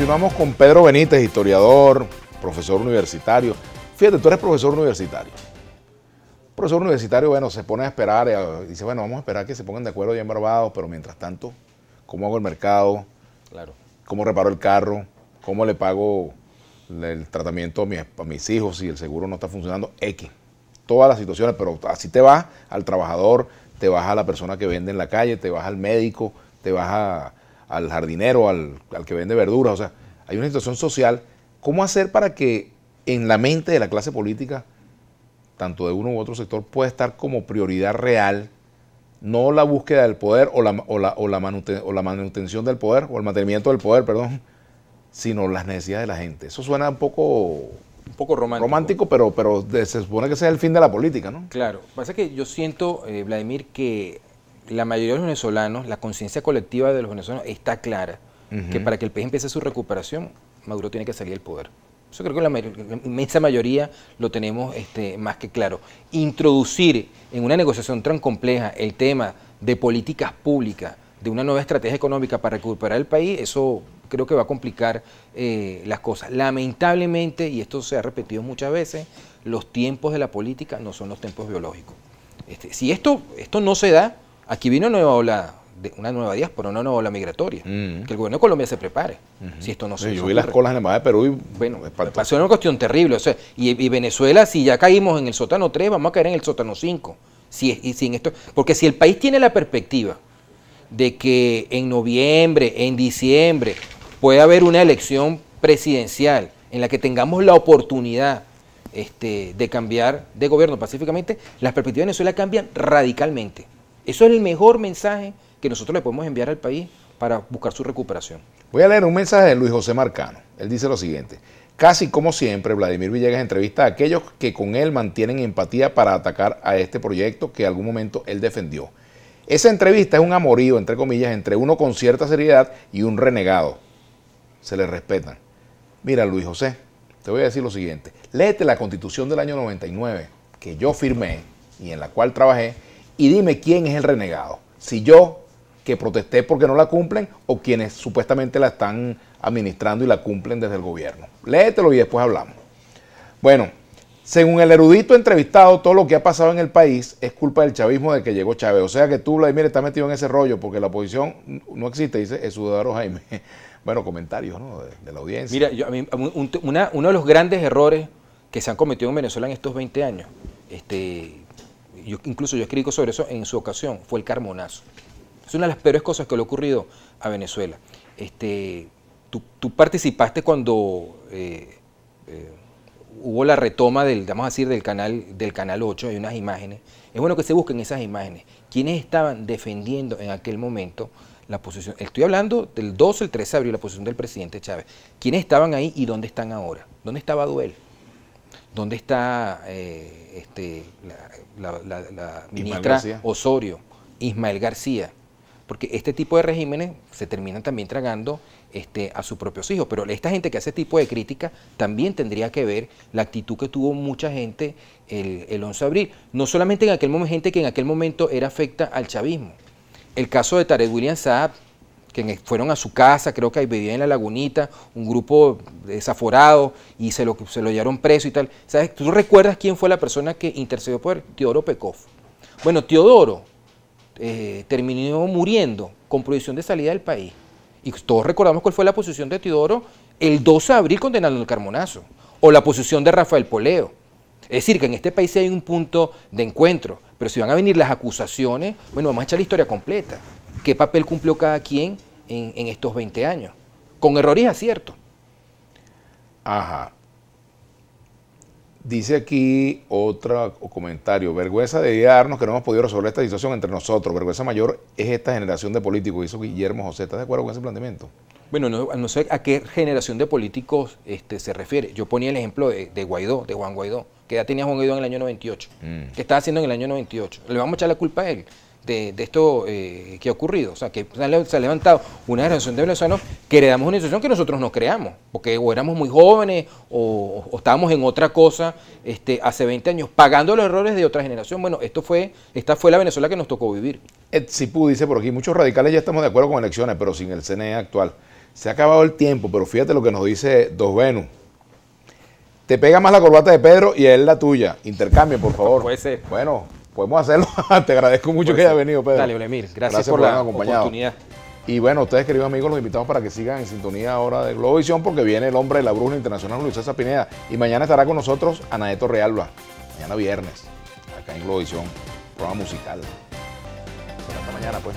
Continuamos con Pedro Benítez, historiador, profesor universitario. Fíjate, tú eres profesor universitario. profesor universitario, bueno, se pone a esperar, y eh, dice, bueno, vamos a esperar que se pongan de acuerdo ya en Barbados, pero mientras tanto, ¿cómo hago el mercado? Claro. ¿Cómo reparo el carro? ¿Cómo le pago el tratamiento a mis, a mis hijos si el seguro no está funcionando? X. Todas las situaciones, pero así te vas al trabajador, te vas a la persona que vende en la calle, te vas al médico, te vas a, al jardinero, al, que vende verduras, o sea, hay una situación social. ¿Cómo hacer para que en la mente de la clase política, tanto de uno u otro sector, pueda estar como prioridad real no la búsqueda del poder o la, o, la, manutención del poder o el mantenimiento del poder, perdón, sino las necesidades de la gente. Eso suena un poco, poco romántico. romántico pero, pero se supone que sea el fin de la política, ¿no? Claro. Pasa que yo siento, eh, Vladimir, que la mayoría de los venezolanos, la conciencia colectiva de los venezolanos está clara, que para que el país empiece su recuperación, Maduro tiene que salir del poder. Eso creo que la, inmensa mayoría lo tenemos este, más que claro. Introducir en una negociación tan compleja el tema de políticas públicas, de una nueva estrategia económica para recuperar el país, eso creo que va a complicar eh, las cosas. Lamentablemente, y esto se ha repetido muchas veces, los tiempos de la política no son los tiempos biológicos. Este, si esto, esto no se da, Aquí vino nueva ola, una nueva diáspora, una nueva ola migratoria. Mm. Que el gobierno de Colombia se prepare, si esto no se Yo vi las colas en la de Perú y... Bueno, pasó una cuestión terrible. O sea, y, Venezuela, si ya caímos en el sótano 3, vamos a caer en el sótano 5. Si, y sin esto, porque si el país tiene la perspectiva de que en noviembre, en diciembre, puede haber una elección presidencial en la que tengamos la oportunidad este, de cambiar de gobierno pacíficamente, las perspectivas de Venezuela cambian radicalmente. Eso es el mejor mensaje que nosotros le podemos enviar al país para buscar su recuperación. Voy a leer un mensaje de Luis José Marcano. Él dice lo siguiente. Casi como siempre, Vladimir Villegas entrevista a aquellos que con él mantienen empatía para atacar a este proyecto que en algún momento él defendió. Esa entrevista es un amorío, entre comillas, entre uno con cierta seriedad y un renegado. Se le respetan. Mira, Luis José, te voy a decir lo siguiente. Léete la constitución del año 99, que yo firmé y en la cual trabajé, y dime quién es el renegado. Si yo, que protesté porque no la cumplen, o quienes supuestamente la están administrando y la cumplen desde el gobierno. Léetelo y después hablamos. Bueno, según el erudito entrevistado, todo lo que ha pasado en el país es culpa del chavismo de que llegó Chávez. O sea que tú, Vladimir, estás metido en ese rollo porque la oposición no existe, dice Esudaro Jaime. Bueno, comentarios de, la audiencia. Mira, yo, a mí, uno de los grandes errores que se han cometido en Venezuela en estos 20 años este, incluso yo escribí sobre eso en su ocasión, fue el carmonazo. Es una de las peores cosas que le ha ocurrido a Venezuela. Este, tú, participaste cuando eh, eh, hubo la retoma del, vamos a decir, del canal, del canal 8, hay unas imágenes. Es bueno que se busquen esas imágenes. ¿Quiénes estaban defendiendo en aquel momento la posición? Estoy hablando del 12, el 3 de abril, la posición del presidente Chávez. ¿Quiénes estaban ahí y dónde están ahora? ¿Dónde estaba Duel? ¿Dónde está eh, este, la, ministra Osorio, Ismael García? Porque este tipo de regímenes se terminan también tragando este, a sus propios hijos. Pero esta gente que hace este tipo de crítica también tendría que ver la actitud que tuvo mucha gente el, el 11 de abril. No solamente en aquel momento, gente que en aquel momento era afecta al chavismo. El caso de Tarek William Saab, que fueron a su casa, creo que vivía en la lagunita, un grupo desaforado y se lo, se lo llevaron preso y tal. ¿Sabes? ¿Tú recuerdas quién fue la persona que intercedió por Teodoro Pekov? Bueno, Teodoro eh, terminó muriendo con prohibición de salida del país. Y todos recordamos cuál fue la posición de Teodoro el 2 de abril condenando el Carmonazo, o la posición de Rafael Poleo. Es decir, que en este país hay un punto de encuentro, pero si van a venir las acusaciones, bueno, vamos a echar la historia completa qué papel cumplió cada quien en, estos 20 años, con errores y aciertos. Ajá. Dice aquí otro comentario. Vergüenza de darnos que no hemos podido resolver esta situación entre nosotros. Vergüenza mayor es esta generación de políticos. Hizo Guillermo José. ¿Estás de acuerdo con ese planteamiento? Bueno, no, sé a qué generación de políticos este, se refiere. Yo ponía el ejemplo de, Guaidó, de Juan Guaidó, que ya tenía Juan Guaidó en el año 98, mm. ¿Qué que estaba haciendo en el año 98. Le vamos a echar la culpa a él de, esto eh, que ha ocurrido. O sea, que se ha levantado una generación de venezolanos que heredamos una institución que nosotros no creamos, porque o éramos muy jóvenes o, estábamos en otra cosa este, hace 20 años, pagando los errores de otra generación. Bueno, esto fue, esta fue la Venezuela que nos tocó vivir. si dice por aquí, muchos radicales ya estamos de acuerdo con elecciones, pero sin el CNE actual. Se ha acabado el tiempo, pero fíjate lo que nos dice Dos Venus. Te pega más la corbata de Pedro y a él la tuya. intercambio por favor. Bueno, podemos hacerlo. Te agradezco mucho que haya venido, Pedro. Dale, Gracias, gracias por, la oportunidad. Y bueno, ustedes, queridos amigos, los invitamos para que sigan en sintonía ahora de Globovisión porque viene el hombre de la bruja internacional, Luis César Pineda. Y mañana estará con nosotros Anaeto Realba. Mañana viernes, acá en Globovisión, programa musical. hasta mañana, pues.